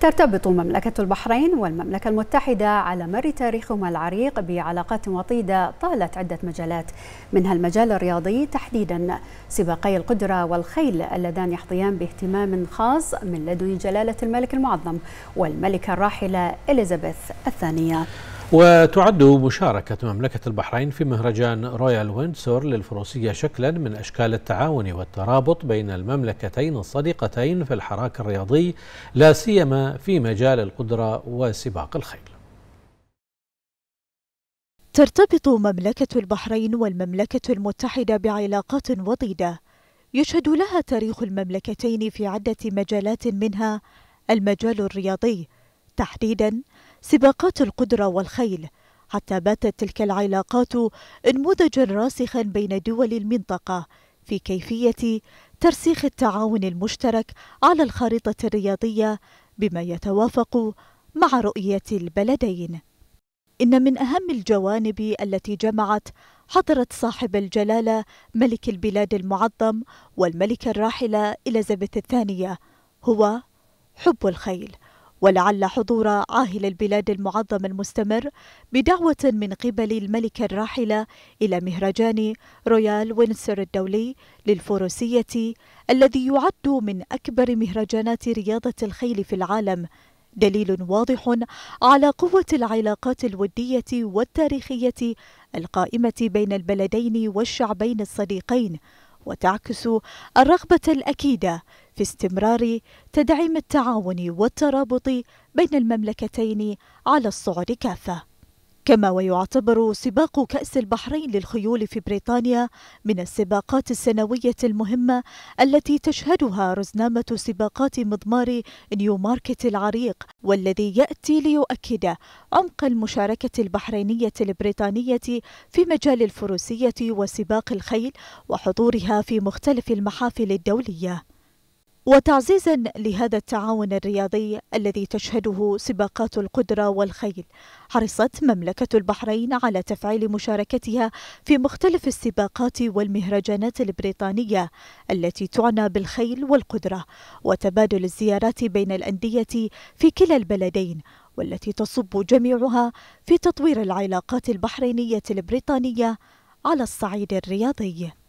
ترتبط مملكة البحرين والمملكة المتحدة على مر تاريخهما العريق بعلاقات وطيدة طالت عدة مجالات منها المجال الرياضي تحديدا سباقي القدرة والخيل اللذان يحظيان باهتمام خاص من لدن جلالة الملك المعظم والملكة الراحلة إليزابيث الثانية وتعد مشاركة مملكة البحرين في مهرجان رويال ويندسور للفروسية شكلا من أشكال التعاون والترابط بين المملكتين الصديقتين في الحراك الرياضي لا سيما في مجال القدرة وسباق الخيل ترتبط مملكة البحرين والمملكة المتحدة بعلاقات وطيدة يشهد لها تاريخ المملكتين في عدة مجالات منها المجال الرياضي تحديداً سباقات القدرة والخيل حتى باتت تلك العلاقات انموذجا راسخا بين دول المنطقة في كيفية ترسيخ التعاون المشترك على الخارطة الرياضية بما يتوافق مع رؤية البلدين إن من أهم الجوانب التي جمعت حضرة صاحب الجلالة ملك البلاد المعظم والملكة الراحلة إليزابيث الثانية هو حب الخيل ولعل حضور عاهل البلاد المعظم المستمر بدعوة من قبل الملكة الراحلة إلى مهرجان رويال وينسر الدولي للفروسية الذي يعد من أكبر مهرجانات رياضة الخيل في العالم دليل واضح على قوة العلاقات الودية والتاريخية القائمة بين البلدين والشعبين الصديقين وتعكس الرغبة الأكيدة في استمرار تدعيم التعاون والترابط بين المملكتين على الصعد كافه كما ويعتبر سباق كأس البحرين للخيول في بريطانيا من السباقات السنوية المهمة التي تشهدها رزنامة سباقات مضمار نيو ماركت العريق والذي يأتي ليؤكد عمق المشاركة البحرينية البريطانية في مجال الفروسية وسباق الخيل وحضورها في مختلف المحافل الدولية وتعزيزا لهذا التعاون الرياضي الذي تشهده سباقات القدرة والخيل حرصت مملكة البحرين على تفعيل مشاركتها في مختلف السباقات والمهرجانات البريطانية التي تعنى بالخيل والقدرة وتبادل الزيارات بين الأندية في كلا البلدين والتي تصب جميعها في تطوير العلاقات البحرينية البريطانية على الصعيد الرياضي